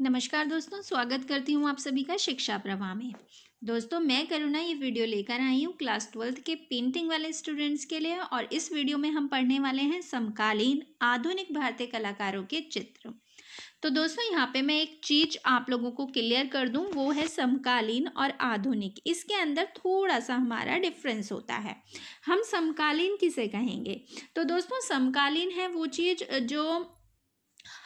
नमस्कार दोस्तों स्वागत करती हूँ आप सभी का शिक्षा प्रवाह में दोस्तों मैं करुणा ये वीडियो लेकर आई हूँ क्लास ट्वेल्थ के पेंटिंग वाले स्टूडेंट्स के लिए और इस वीडियो में हम पढ़ने वाले हैं समकालीन आधुनिक भारतीय कलाकारों के चित्र तो दोस्तों यहाँ पे मैं एक चीज आप लोगों को क्लियर कर दूँ वो है समकालीन और आधुनिक इसके अंदर थोड़ा सा हमारा डिफरेंस होता है हम समकालीन किसे कहेंगे तो दोस्तों समकालीन है वो चीज़ जो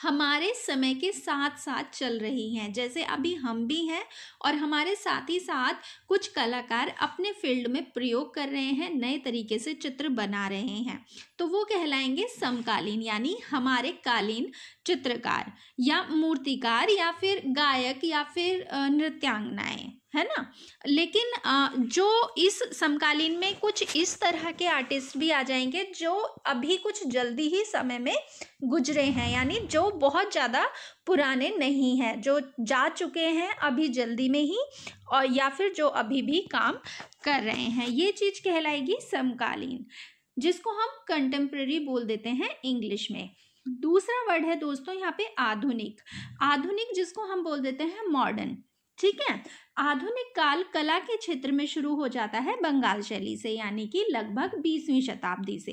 हमारे समय के साथ साथ चल रही हैं जैसे अभी हम भी हैं और हमारे साथ ही साथ कुछ कलाकार अपने फील्ड में प्रयोग कर रहे हैं नए तरीके से चित्र बना रहे हैं तो वो कहलाएंगे समकालीन यानी हमारे कालीन चित्रकार या मूर्तिकार या फिर गायक या फिर नृत्यांगनाएं है ना लेकिन जो इस समकालीन में कुछ इस तरह के आर्टिस्ट भी आ जाएंगे जो अभी कुछ जल्दी ही समय में गुजरे हैं यानी जो बहुत ज़्यादा पुराने नहीं हैं जो जा चुके हैं अभी जल्दी में ही और या फिर जो अभी भी काम कर रहे हैं ये चीज़ कहलाएगी समकालीन जिसको हम कंटेम्प्रेरी बोल देते हैं इंग्लिश में दूसरा वर्ड है दोस्तों यहाँ पे आधुनिक आधुनिक जिसको हम बोल देते हैं मॉडर्न ठीक है आधुनिक काल कला के क्षेत्र में शुरू हो जाता है बंगाल शैली से यानी कि लगभग बीसवीं शताब्दी से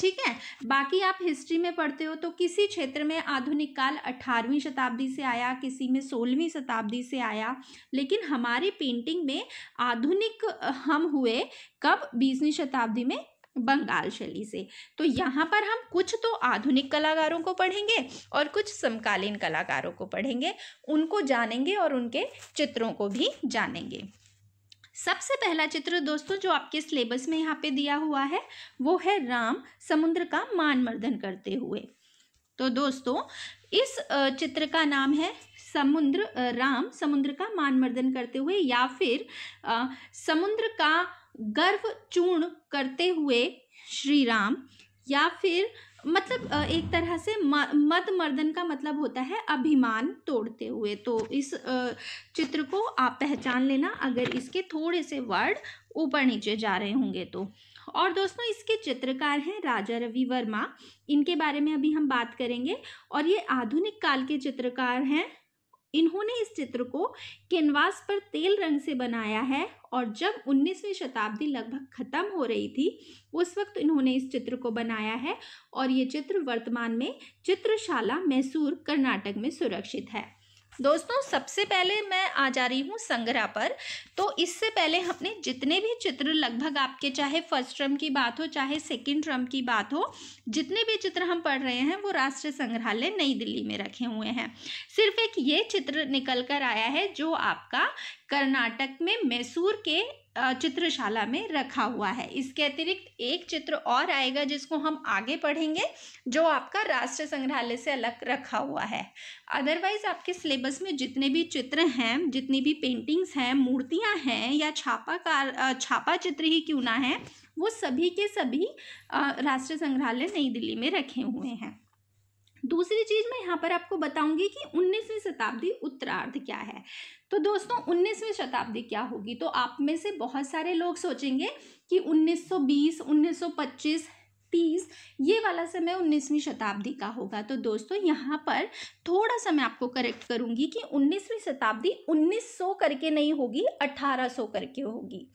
ठीक है बाकी आप हिस्ट्री में पढ़ते हो तो किसी क्षेत्र में आधुनिक काल अठारहवीं शताब्दी से आया किसी में सोलहवीं शताब्दी से आया लेकिन हमारे पेंटिंग में आधुनिक हम हुए कब बीसवीं शताब्दी में बंगाल शैली से तो यहाँ पर हम कुछ तो आधुनिक कलाकारों को पढ़ेंगे और कुछ समकालीन कलाकारों को पढ़ेंगे उनको जानेंगे और उनके चित्रों को भी जानेंगे सबसे पहला चित्र दोस्तों जो आपके सिलेबस में यहाँ पे दिया हुआ है वो है राम समुद्र का मान मर्दन करते हुए तो दोस्तों इस चित्र का नाम है समुद्र राम समुद्र का मान मर्दन करते हुए या फिर समुद्र का गर्व चूर्ण करते हुए श्री राम या फिर मतलब एक तरह से मत मर्दन का मतलब होता है अभिमान तोड़ते हुए तो इस चित्र को आप पहचान लेना अगर इसके थोड़े से वर्ड ऊपर नीचे जा रहे होंगे तो और दोस्तों इसके चित्रकार हैं राजा रवि वर्मा इनके बारे में अभी हम बात करेंगे और ये आधुनिक काल के चित्रकार हैं इन्होंने इस चित्र को कैनवास पर तेल रंग से बनाया है और जब 19वीं शताब्दी लगभग ख़त्म हो रही थी उस वक्त इन्होंने इस चित्र को बनाया है और ये चित्र वर्तमान में चित्रशाला मैसूर कर्नाटक में सुरक्षित है दोस्तों सबसे पहले मैं आ जा रही हूँ संग्रह पर तो इससे पहले हमने जितने भी चित्र लगभग आपके चाहे फर्स्ट ट्रम की बात हो चाहे सेकेंड ट्रम की बात हो जितने भी चित्र हम पढ़ रहे हैं वो राष्ट्रीय संग्रहालय नई दिल्ली में रखे हुए हैं सिर्फ एक ये चित्र निकल कर आया है जो आपका कर्नाटक में मैसूर के चित्रशाला में रखा हुआ है इसके अतिरिक्त एक चित्र और आएगा जिसको हम आगे पढ़ेंगे जो आपका राष्ट्र संग्रहालय से अलग रखा हुआ है अदरवाइज आपके सिलेबस में जितने भी चित्र हैं जितनी भी पेंटिंग्स हैं मूर्तियां हैं या छापा कार छापा चित्र ही क्यों ना है वो सभी के सभी राष्ट्रीय संग्रहालय नई दिल्ली में रखे हुए हैं दूसरी चीज मैं यहाँ पर आपको बताऊंगी कि 19वीं शताब्दी उत्तरार्ध क्या है तो दोस्तों 19वीं शताब्दी क्या होगी तो आप में से बहुत सारे लोग सोचेंगे कि 1920, 1925 तीस ये वाला समय उन्नीसवीं शताब्दी का होगा तो दोस्तों यहाँ पर थोड़ा सा मैं आपको करेक्ट करूंगी कि उन्नीसवीं शताब्दी 1900 करके नहीं होगी 1800 करके होगी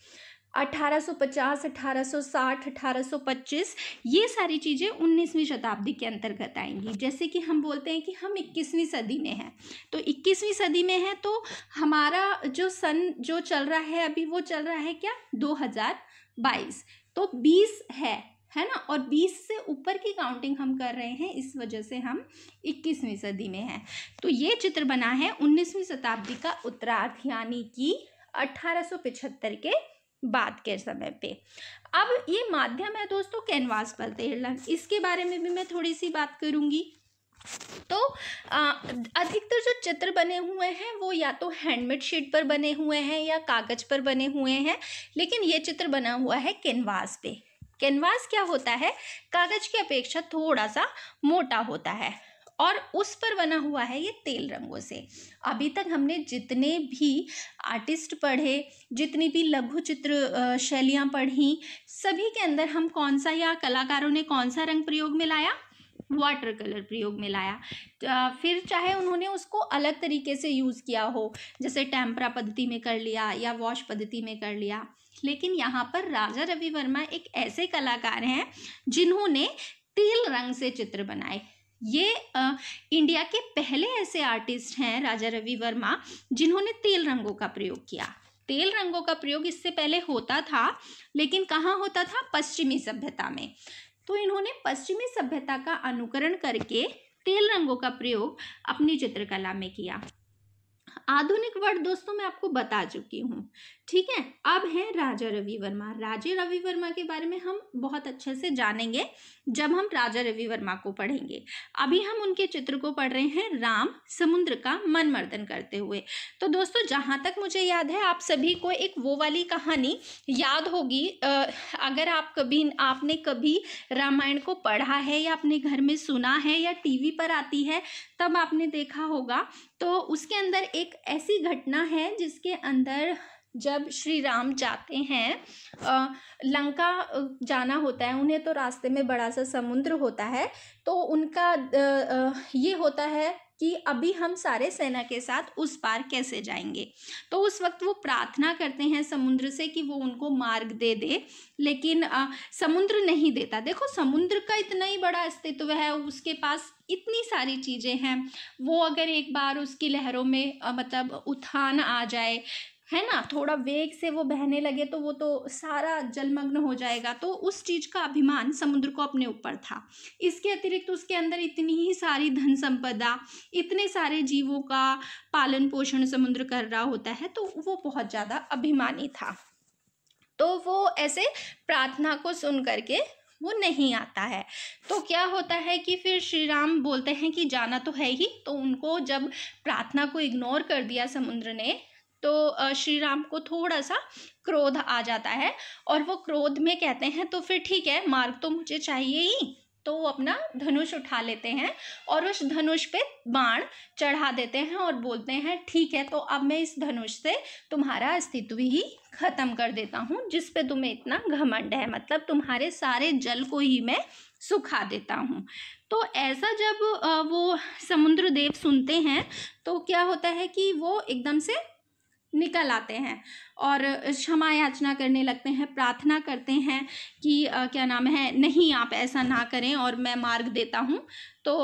1850, 1860, 1825 ये सारी चीज़ें 19वीं शताब्दी के अंतर्गत आएंगी जैसे कि हम बोलते हैं कि हम 21वीं सदी में हैं तो 21वीं सदी में हैं तो हमारा जो सन जो चल रहा है अभी वो चल रहा है क्या 2022 तो 20 है है ना और 20 से ऊपर की काउंटिंग हम कर रहे हैं इस वजह से हम 21वीं सदी में हैं तो ये चित्र बना है उन्नीसवीं शताब्दी का उत्तरार्थ यानी कि अठारह के बाद के समय पे अब ये माध्यम है दोस्तों कैनवास पर तैरना इसके बारे में भी मैं थोड़ी सी बात करूँगी तो अधिकतर जो चित्र बने हुए हैं वो या तो हैंडमेड शीट पर बने हुए हैं या कागज़ पर बने हुए हैं लेकिन ये चित्र बना हुआ है कैनवास पे कैनवास क्या होता है कागज़ की अपेक्षा थोड़ा सा मोटा होता है और उस पर बना हुआ है ये तेल रंगों से अभी तक हमने जितने भी आर्टिस्ट पढ़े जितनी भी लघु चित्र शैलियाँ पढ़ी सभी के अंदर हम कौन सा या कलाकारों ने कौन सा रंग प्रयोग में लाया वाटर कलर प्रयोग में लाया फिर चाहे उन्होंने उसको अलग तरीके से यूज़ किया हो जैसे टेम्परा पद्धति में कर लिया या वॉश पद्धति में कर लिया लेकिन यहाँ पर राजा रवि वर्मा एक ऐसे कलाकार हैं जिन्होंने तेल रंग से चित्र बनाए ये आ, इंडिया के पहले ऐसे आर्टिस्ट हैं राजा रवि वर्मा जिन्होंने तेल रंगों का प्रयोग किया तेल रंगों का प्रयोग इससे पहले होता था लेकिन कहाँ होता था पश्चिमी सभ्यता में तो इन्होंने पश्चिमी सभ्यता का अनुकरण करके तेल रंगों का प्रयोग अपनी चित्रकला में किया आधुनिक वर्ड दोस्तों मैं आपको बता चुकी हूँ ठीक है अब है राजा रवि वर्मा राजे रवि वर्मा के बारे में हम बहुत अच्छे से जानेंगे जब हम राजा रवि वर्मा को पढ़ेंगे अभी हम उनके चित्र को पढ़ रहे हैं राम समुद्र का मनमर्दन करते हुए तो दोस्तों जहाँ तक मुझे याद है आप सभी को एक वो वाली कहानी याद होगी अगर आप कभी आपने कभी रामायण को पढ़ा है या अपने घर में सुना है या टीवी पर आती है तब आपने देखा होगा तो उसके अंदर एक ऐसी घटना है जिसके अंदर जब श्री राम जाते हैं आ, लंका जाना होता है उन्हें तो रास्ते में बड़ा सा समुद्र होता है तो उनका आ, ये होता है कि अभी हम सारे सेना के साथ उस पार कैसे जाएंगे तो उस वक्त वो प्रार्थना करते हैं समुद्र से कि वो उनको मार्ग दे दे लेकिन आ, समुद्र नहीं देता देखो समुद्र का इतना ही बड़ा अस्तित्व है उसके पास इतनी सारी चीज़ें हैं वो अगर एक बार उसकी लहरों में आ, मतलब उत्थान आ जाए है ना थोड़ा वेग से वो बहने लगे तो वो तो सारा जलमग्न हो जाएगा तो उस चीज़ का अभिमान समुद्र को अपने ऊपर था इसके अतिरिक्त उसके अंदर इतनी ही सारी धन संपदा इतने सारे जीवों का पालन पोषण समुद्र कर रहा होता है तो वो बहुत ज़्यादा अभिमानी था तो वो ऐसे प्रार्थना को सुन करके वो नहीं आता है तो क्या होता है कि फिर श्री राम बोलते हैं कि जाना तो है ही तो उनको जब प्रार्थना को इग्नोर कर दिया समुद्र ने तो श्री राम को थोड़ा सा क्रोध आ जाता है और वो क्रोध में कहते हैं तो फिर ठीक है मार्ग तो मुझे चाहिए ही तो वो अपना धनुष उठा लेते हैं और उस धनुष पे बाण चढ़ा देते हैं और बोलते हैं ठीक है तो अब मैं इस धनुष से तुम्हारा अस्तित्व ही ख़त्म कर देता हूँ जिस पे तुम्हें इतना घमंड है मतलब तुम्हारे सारे जल को ही मैं सुखा देता हूँ तो ऐसा जब वो समुद्र देव सुनते हैं तो क्या होता है कि वो एकदम से निकल आते हैं और क्षमा याचना करने लगते हैं प्रार्थना करते हैं कि आ, क्या नाम है नहीं आप ऐसा ना करें और मैं मार्ग देता हूँ तो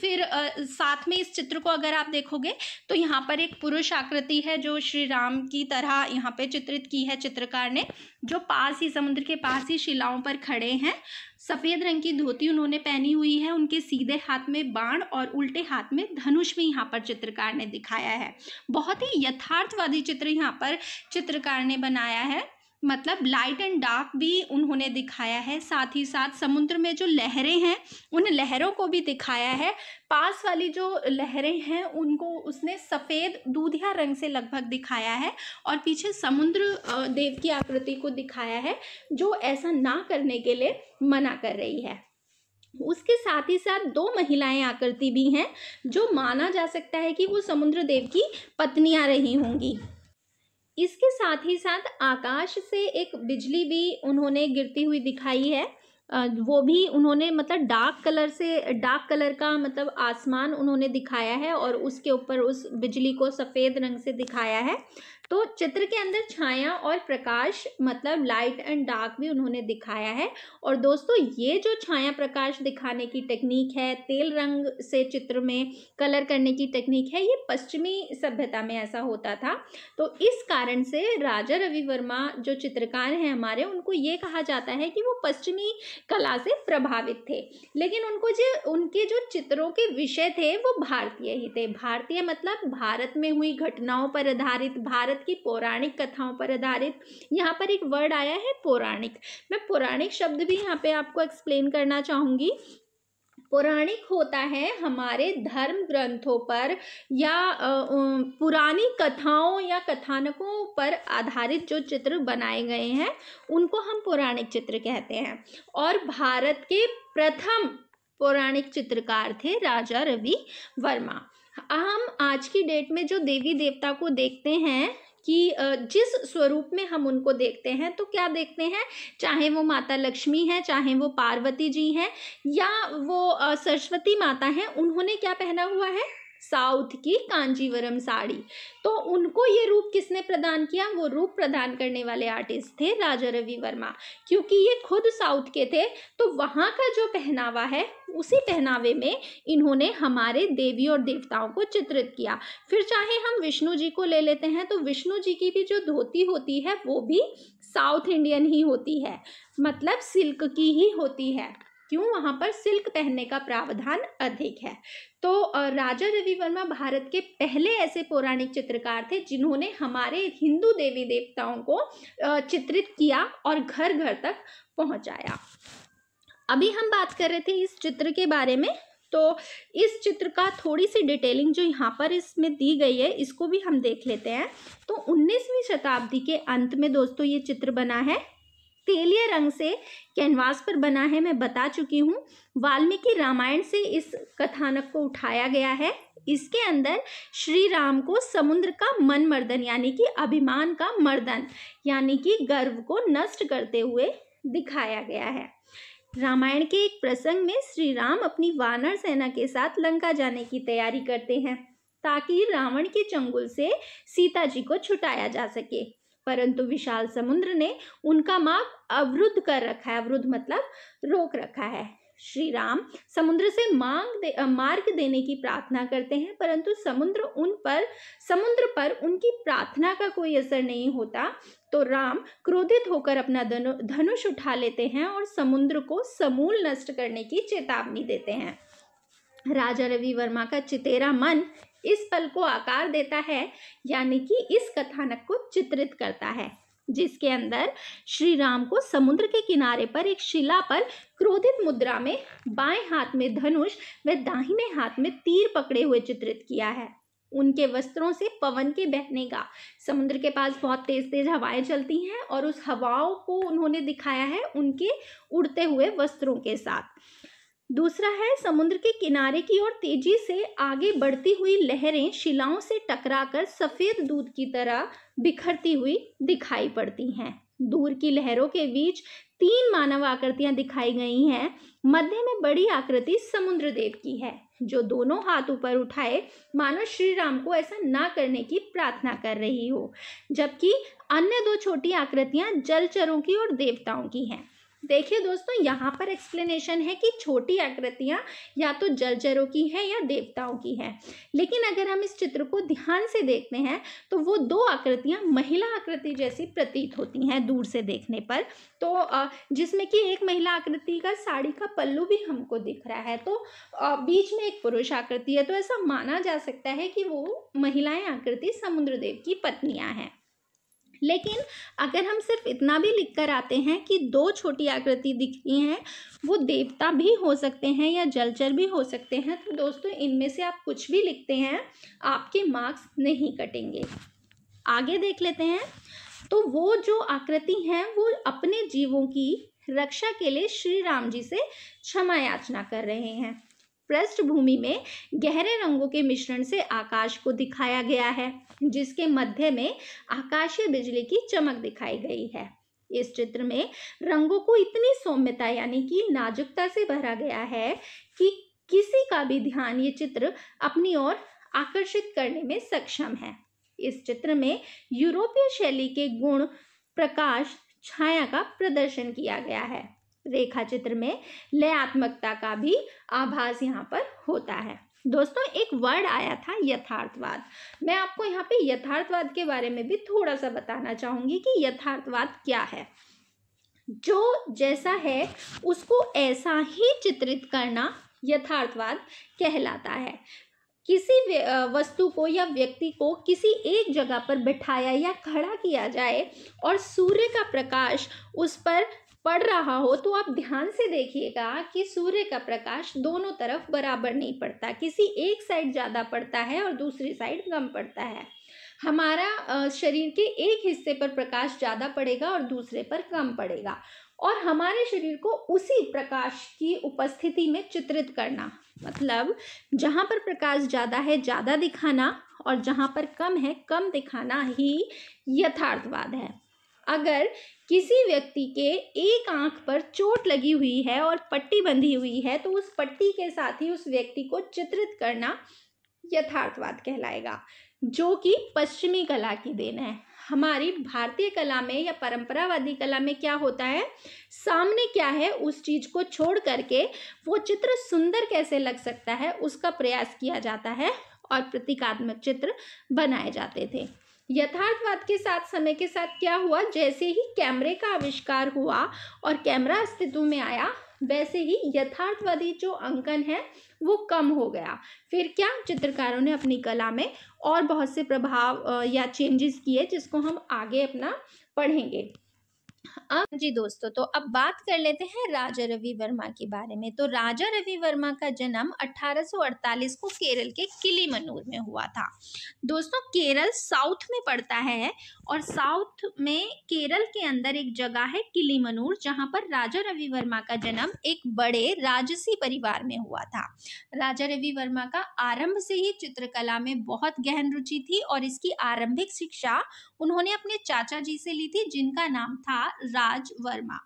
फिर आ, साथ में इस चित्र को अगर आप देखोगे तो यहाँ पर एक पुरुष आकृति है जो श्री राम की तरह यहाँ पे चित्रित की है चित्रकार ने जो पास ही समुद्र के पास ही शिलाओं पर खड़े हैं सफेद रंग की धोती उन्होंने पहनी हुई है उनके सीधे हाथ में बाण और उल्टे हाथ में धनुष भी यहाँ पर चित्रकार ने दिखाया है बहुत ही यथार्थवादी चित्र यहाँ पर चित्रकार ने बनाया है मतलब लाइट एंड डार्क भी उन्होंने दिखाया है साथ ही साथ समुद्र में जो लहरें हैं उन लहरों को भी दिखाया है पास वाली जो लहरें हैं उनको उसने सफ़ेद दूधिया रंग से लगभग दिखाया है और पीछे समुद्र देव की आकृति को दिखाया है जो ऐसा ना करने के लिए मना कर रही है उसके साथ ही साथ दो महिलाएं आकृति भी हैं जो माना जा सकता है कि वो समुद्र देव की पत्नियां रही होंगी इसके साथ ही साथ आकाश से एक बिजली भी उन्होंने गिरती हुई दिखाई है वो भी उन्होंने मतलब डार्क कलर से डार्क कलर का मतलब आसमान उन्होंने दिखाया है और उसके ऊपर उस बिजली को सफ़ेद रंग से दिखाया है तो चित्र के अंदर छाया और प्रकाश मतलब लाइट एंड डार्क भी उन्होंने दिखाया है और दोस्तों ये जो छाया प्रकाश दिखाने की टेक्निक है तेल रंग से चित्र में कलर करने की टेक्निक है ये पश्चिमी सभ्यता में ऐसा होता था तो इस कारण से राजा रवि वर्मा जो चित्रकार हैं हमारे उनको ये कहा जाता है कि वो पश्चिमी कला से प्रभावित थे लेकिन उनको जो उनके जो चित्रों के विषय थे वो भारतीय ही थे भारतीय मतलब भारत में हुई घटनाओं पर आधारित भारत भारत की पौराणिक कथाओं पर आधारित यहाँ पर एक वर्ड आया है पौराणिक मैं पौराणिक शब्द भी यहाँ पे आपको एक्सप्लेन करना चाहूँगी पौराणिक होता है हमारे धर्म ग्रंथों पर या पुरानी कथाओं या कथानकों पर आधारित जो चित्र बनाए गए हैं उनको हम पौराणिक चित्र कहते हैं और भारत के प्रथम पौराणिक चित्रकार थे राजा रवि वर्मा हम आज की डेट में जो देवी देवता को देखते हैं कि जिस स्वरूप में हम उनको देखते हैं तो क्या देखते हैं चाहे वो माता लक्ष्मी हैं चाहे वो पार्वती जी हैं या वो सरस्वती माता हैं उन्होंने क्या पहना हुआ है साउथ की कांजीवरम साड़ी तो उनको ये रूप किसने प्रदान किया वो रूप प्रदान करने वाले आर्टिस्ट थे राजा रवि वर्मा क्योंकि ये खुद साउथ के थे तो वहाँ का जो पहनावा है उसी पहनावे में इन्होंने हमारे देवी और देवताओं को चित्रित किया फिर चाहे हम विष्णु जी को ले लेते हैं तो विष्णु जी की भी जो धोती होती है वो भी साउथ इंडियन ही होती है मतलब सिल्क की ही होती है क्यों वहां पर सिल्क पहनने का प्रावधान अधिक है तो राजा रवि वर्मा भारत के पहले ऐसे पौराणिक चित्रकार थे जिन्होंने हमारे हिंदू देवी देवताओं को चित्रित किया और घर घर तक पहुंचाया अभी हम बात कर रहे थे इस चित्र के बारे में तो इस चित्र का थोड़ी सी डिटेलिंग जो यहाँ पर इसमें दी गई है इसको भी हम देख लेते हैं तो 19वीं शताब्दी के अंत में दोस्तों ये चित्र बना है तेलीय रंग से कैनवास पर बना है मैं बता चुकी हूँ वाल्मीकि रामायण से इस कथानक को उठाया गया है इसके अंदर श्री राम को समुद्र का मन मर्दन यानी कि अभिमान का मर्दन यानी कि गर्व को नष्ट करते हुए दिखाया गया है रामायण के एक प्रसंग में श्री राम अपनी वानर सेना के साथ लंका जाने की तैयारी करते हैं ताकि रावण के चंगुल से सीता जी को छुटाया जा सके परंतु विशाल समुद्र ने उनका मार्ग अवरुद्ध कर रखा है अवरुद्ध मतलब रोक रखा है श्री राम समुद्र से मांग दे, मार्ग देने की प्रार्थना करते हैं परंतु समुद्र उन पर समुद्र पर उनकी प्रार्थना का कोई असर नहीं होता तो राम क्रोधित होकर अपना धनुष उठा लेते हैं और समुद्र को समूल नष्ट करने की चेतावनी देते हैं राजा रवि वर्मा का चितेरा मन इस पल को आकार देता है यानी कि इस कथानक को चित्रित करता है जिसके अंदर श्री राम को समुद्र के किनारे पर एक शिला पर क्रोधित मुद्रा में बाएं हाथ में धनुष व दाहिने हाथ में तीर पकड़े हुए चित्रित किया है उनके वस्त्रों से पवन के बहने का समुद्र के पास बहुत तेज तेज हवाएं चलती हैं और उस हवाओं को उन्होंने दिखाया है उनके उड़ते हुए वस्त्रों के साथ दूसरा है समुद्र के किनारे की ओर तेजी से आगे बढ़ती हुई लहरें शिलाओं से टकराकर सफ़ेद दूध की तरह बिखरती हुई दिखाई पड़ती हैं दूर की लहरों के बीच तीन मानव आकृतियां दिखाई गई हैं मध्य में बड़ी आकृति समुद्र देव की है जो दोनों हाथ ऊपर उठाए मानो श्री राम को ऐसा ना करने की प्रार्थना कर रही हो जबकि अन्य दो छोटी आकृतियां जलचरों की और देवताओं की हैं देखिए दोस्तों यहाँ पर एक्सप्लेनेशन है कि छोटी आकृतियाँ या तो जर्जरों की हैं या देवताओं की हैं लेकिन अगर हम इस चित्र को ध्यान से देखते हैं तो वो दो आकृतियाँ महिला आकृति जैसी प्रतीत होती हैं दूर से देखने पर तो जिसमें कि एक महिला आकृति का साड़ी का पल्लू भी हमको दिख रहा है तो बीच में एक पुरुष आकृति है तो ऐसा माना जा सकता है कि वो महिलाएँ आकृति समुद्र देव की पत्नियाँ हैं लेकिन अगर हम सिर्फ इतना भी लिख कर आते हैं कि दो छोटी आकृति दिखती हैं वो देवता भी हो सकते हैं या जलचर भी हो सकते हैं तो दोस्तों इनमें से आप कुछ भी लिखते हैं आपके मार्क्स नहीं कटेंगे आगे देख लेते हैं तो वो जो आकृति हैं वो अपने जीवों की रक्षा के लिए श्री राम जी से क्षमा याचना कर रहे हैं पृष्ठभूमि में गहरे रंगों के मिश्रण से आकाश को दिखाया गया है जिसके मध्य में आकाशीय बिजली की चमक दिखाई गई है इस चित्र में रंगों को इतनी सौम्यता यानी कि नाजुकता से भरा गया है कि किसी का भी ध्यान ये चित्र अपनी ओर आकर्षित करने में सक्षम है इस चित्र में यूरोपीय शैली के गुण प्रकाश छाया का प्रदर्शन किया गया है रेखा चित्र में लयात्मकता का भी आभास यहाँ पर होता है दोस्तों एक वर्ड आया था यथार्थवाद मैं आपको यहाँ पे यथार्थवाद के बारे में भी थोड़ा सा बताना चाहूंगी कि यथार्थवाद क्या है जो जैसा है उसको ऐसा ही चित्रित करना यथार्थवाद कहलाता है किसी वस्तु को या व्यक्ति को किसी एक जगह पर बिठाया या खड़ा किया जाए और सूर्य का प्रकाश उस पर पड़ रहा हो तो आप ध्यान से देखिएगा कि सूर्य का प्रकाश दोनों तरफ बराबर नहीं पड़ता किसी एक साइड ज़्यादा पड़ता है और दूसरी साइड कम पड़ता है हमारा शरीर के एक हिस्से पर प्रकाश ज़्यादा पड़ेगा और दूसरे पर कम पड़ेगा और हमारे शरीर को उसी प्रकाश की उपस्थिति में चित्रित करना मतलब जहाँ पर प्रकाश ज़्यादा है ज़्यादा दिखाना और जहाँ पर कम है कम दिखाना ही यथार्थवाद है अगर किसी व्यक्ति के एक आंख पर चोट लगी हुई है और पट्टी बंधी हुई है तो उस पट्टी के साथ ही उस व्यक्ति को चित्रित करना यथार्थवाद कहलाएगा जो कि पश्चिमी कला की देन है हमारी भारतीय कला में या परंपरावादी कला में क्या होता है सामने क्या है उस चीज़ को छोड़ करके वो चित्र सुंदर कैसे लग सकता है उसका प्रयास किया जाता है और प्रतीकात्मक चित्र बनाए जाते थे यथार्थवाद के साथ समय के साथ क्या हुआ जैसे ही कैमरे का आविष्कार हुआ और कैमरा अस्तित्व में आया वैसे ही यथार्थवादी जो अंकन है वो कम हो गया फिर क्या चित्रकारों ने अपनी कला में और बहुत से प्रभाव या चेंजेस किए जिसको हम आगे अपना पढ़ेंगे अब जी दोस्तों तो अब बात कर लेते हैं राजा रवि वर्मा के बारे में तो राजा रवि वर्मा का जन्म 1848 को केरल के किलीमनूर में हुआ था दोस्तों केरल साउथ में पड़ता है और साउथ में केरल के अंदर एक जगह है किली मनूर जहाँ पर राजा रवि वर्मा का जन्म एक बड़े राजसी परिवार में हुआ था राजा रवि वर्मा का आरंभ से ही चित्रकला में बहुत गहन रुचि थी और इसकी आरंभिक शिक्षा उन्होंने अपने चाचा जी से ली थी जिनका नाम था राज वर्मा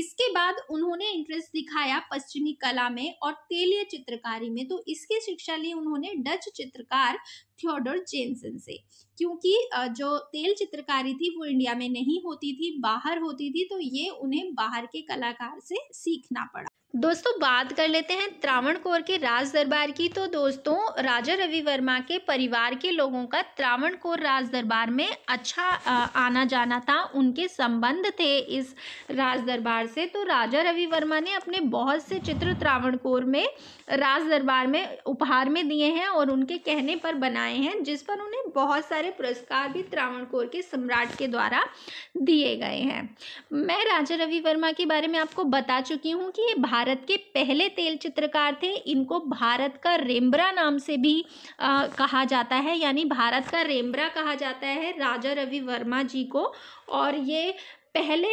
इसके बाद उन्होंने इंटरेस्ट दिखाया पश्चिमी कला में और तेलीय चित्रकारी में तो इसकी शिक्षा ली उन्होंने डच चित्रकार थियोडोर जेनसन से क्योंकि जो तेल चित्रकारी थी वो इंडिया में नहीं होती थी बाहर होती थी तो ये उन्हें बाहर के कलाकार से सीखना पड़ा दोस्तों बात कर लेते हैं त्रावण कोर के राज दरबार की तो दोस्तों राजा रवि वर्मा के परिवार के लोगों का कोर राज दरबार में अच्छा आना जाना था उनके संबंध थे इस राज दरबार से तो राजा रवि वर्मा ने अपने बहुत से चित्र त्रावण कोर में राज दरबार में उपहार में दिए हैं और उनके कहने पर बनाए हैं जिस पर उन्हें बहुत सारे पुरस्कार भी त्रावणकोर के सम्राट के द्वारा दिए गए हैं मैं राजा रवि वर्मा के बारे में आपको बता चुकी हूँ कि ये भारत के पहले तेल चित्रकार थे इनको भारत का रेम्ब्रा नाम से भी आ, कहा जाता है यानी भारत का रेम्ब्रा कहा जाता है राजा रवि वर्मा जी को और ये पहले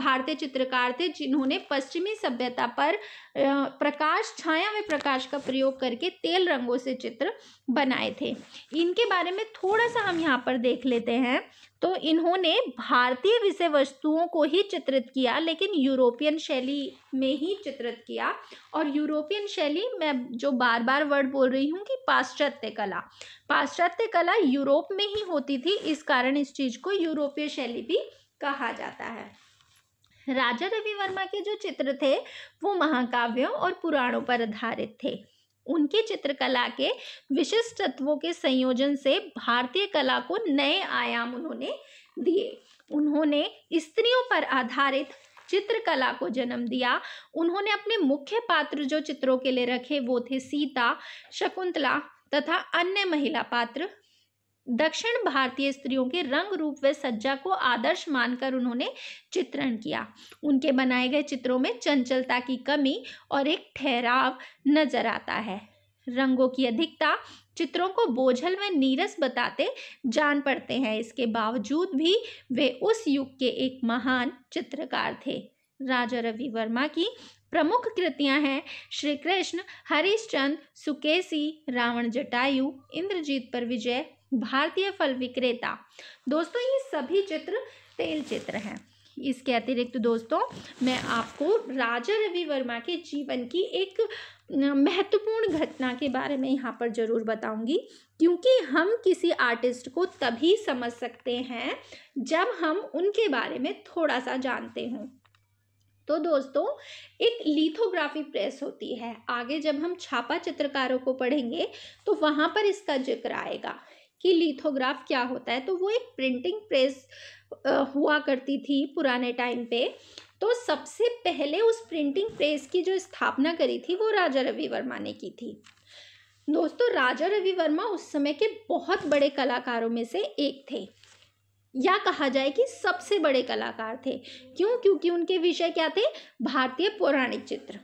भारतीय चित्रकार थे जिन्होंने पश्चिमी सभ्यता पर प्रकाश छाया में प्रकाश का प्रयोग करके तेल रंगों से चित्र बनाए थे इनके बारे में थोड़ा सा हम यहाँ पर देख लेते हैं तो इन्होंने भारतीय विषय वस्तुओं को ही चित्रित किया लेकिन यूरोपियन शैली में ही चित्रित किया और यूरोपियन शैली मैं जो बार बार वर्ड बोल रही हूँ कि पाश्चात्य कला पाश्चात्य कला यूरोप में ही होती थी इस कारण इस चीज़ को यूरोपीय शैली भी कहा जाता है राजा रवि वर्मा के जो चित्र थे वो महाकाव्यों और पुराणों पर आधारित थे उनकी चित्रकला के विशिष्ट तत्वों के संयोजन से भारतीय कला को नए आयाम उन्होंने दिए उन्होंने स्त्रियों पर आधारित चित्रकला को जन्म दिया उन्होंने अपने मुख्य पात्र जो चित्रों के लिए रखे वो थे सीता शकुंतला तथा अन्य महिला पात्र दक्षिण भारतीय स्त्रियों के रंग रूप व सज्जा को आदर्श मानकर उन्होंने चित्रण किया उनके बनाए गए चित्रों में चंचलता की कमी और एक ठहराव नजर आता है रंगों की अधिकता चित्रों को बोझल व नीरस बताते जान पड़ते हैं इसके बावजूद भी वे उस युग के एक महान चित्रकार थे राजा रवि वर्मा की प्रमुख कृतियां हैं श्री कृष्ण हरिश्चंद सुकेसी रावण जटायु इंद्रजीत पर विजय भारतीय फल विक्रेता दोस्तों ये सभी चित्र तेल चित्र हैं इसके अतिरिक्त दोस्तों मैं आपको राजा रवि वर्मा के जीवन की एक महत्वपूर्ण घटना के बारे में यहाँ पर ज़रूर बताऊंगी क्योंकि हम किसी आर्टिस्ट को तभी समझ सकते हैं जब हम उनके बारे में थोड़ा सा जानते हों तो दोस्तों एक लिथोग्राफी प्रेस होती है आगे जब हम छापा चित्रकारों को पढ़ेंगे तो वहाँ पर इसका जिक्र आएगा कि लिथोग्राफ क्या होता है तो वो एक प्रिंटिंग प्रेस हुआ करती थी पुराने टाइम पे तो सबसे पहले उस प्रिंटिंग प्रेस की जो स्थापना करी थी वो राजा रवि वर्मा ने की थी दोस्तों राजा रवि वर्मा उस समय के बहुत बड़े कलाकारों में से एक थे या कहा जाए कि सबसे बड़े कलाकार थे क्यों क्योंकि उनके विषय क्या थे भारतीय पौराणिक चित्र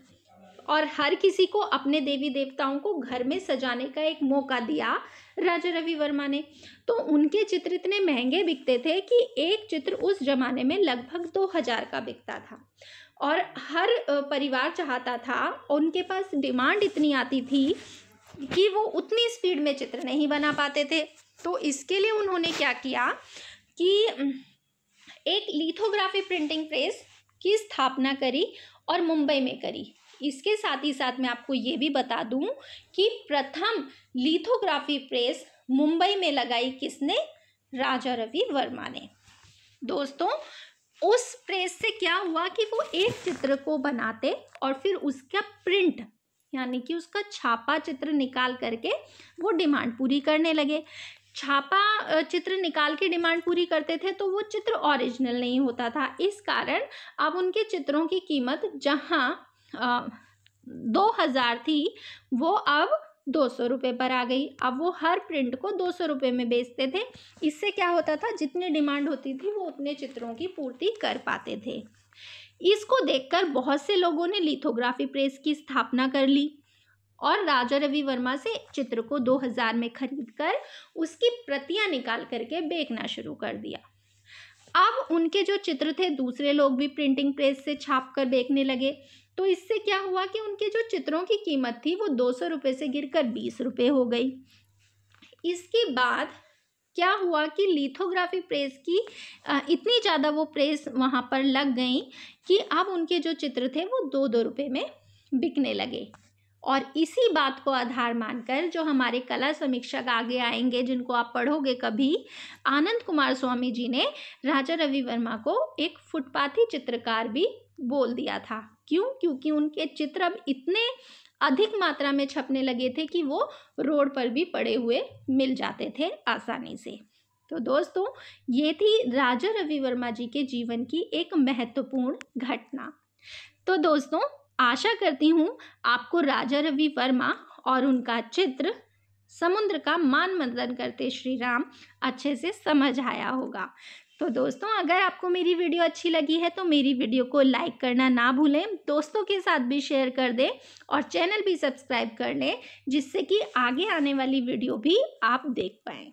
और हर किसी को अपने देवी देवताओं को घर में सजाने का एक मौका दिया राजा रवि वर्मा ने तो उनके चित्र इतने महंगे बिकते थे कि एक चित्र उस जमाने में लगभग दो हजार का बिकता था और हर परिवार चाहता था उनके पास डिमांड इतनी आती थी कि वो उतनी स्पीड में चित्र नहीं बना पाते थे तो इसके लिए उन्होंने क्या किया कि एक लिथोग्राफी प्रिंटिंग प्रेस की स्थापना करी और मुंबई में करी इसके साथ ही साथ मैं आपको ये भी बता दूं कि प्रथम लिथोग्राफी प्रेस मुंबई में लगाई किसने राजा रवि वर्मा ने दोस्तों उस प्रेस से क्या हुआ कि वो एक चित्र को बनाते और फिर उसका प्रिंट यानी कि उसका छापा चित्र निकाल करके वो डिमांड पूरी करने लगे छापा चित्र निकाल के डिमांड पूरी करते थे तो वो चित्र ओरिजिनल नहीं होता था इस कारण अब उनके चित्रों की कीमत जहाँ दो हज़ार थी वो अब दो सौ रुपये पर आ गई अब वो हर प्रिंट को दो सौ रुपये में बेचते थे इससे क्या होता था जितनी डिमांड होती थी वो उतने चित्रों की पूर्ति कर पाते थे इसको देखकर बहुत से लोगों ने लिथोग्राफी प्रेस की स्थापना कर ली और राजा रवि वर्मा से चित्र को 2000 में खरीद कर उसकी प्रतियां निकाल करके बेचना शुरू कर दिया अब उनके जो चित्र थे दूसरे लोग भी प्रिंटिंग प्रेस से छाप कर देखने लगे तो इससे क्या हुआ कि उनके जो चित्रों की कीमत थी वो दो सौ रुपये से गिर कर बीस रुपये हो गई इसके बाद क्या हुआ कि लिथोग्राफी प्रेस की इतनी ज़्यादा वो प्रेस वहाँ पर लग गई कि अब उनके जो चित्र थे वो दो दो रुपये में बिकने लगे और इसी बात को आधार मानकर जो हमारे कला समीक्षक आगे आएंगे जिनको आप पढ़ोगे कभी आनंद कुमार स्वामी जी ने राजा रवि वर्मा को एक फुटपाथी चित्रकार भी बोल दिया था क्यों क्योंकि उनके चित्र अब इतने अधिक मात्रा में छपने लगे थे कि वो रोड पर भी पड़े हुए मिल जाते थे आसानी से तो दोस्तों ये थी राजा रवि वर्मा जी के जीवन की एक महत्वपूर्ण घटना तो दोस्तों आशा करती हूँ आपको राजा रवि वर्मा और उनका चित्र समुद्र का मान मंदन करते श्री राम अच्छे से समझ आया होगा तो दोस्तों अगर आपको मेरी वीडियो अच्छी लगी है तो मेरी वीडियो को लाइक करना ना भूलें दोस्तों के साथ भी शेयर कर दें और चैनल भी सब्सक्राइब कर लें जिससे कि आगे आने वाली वीडियो भी आप देख पाएँ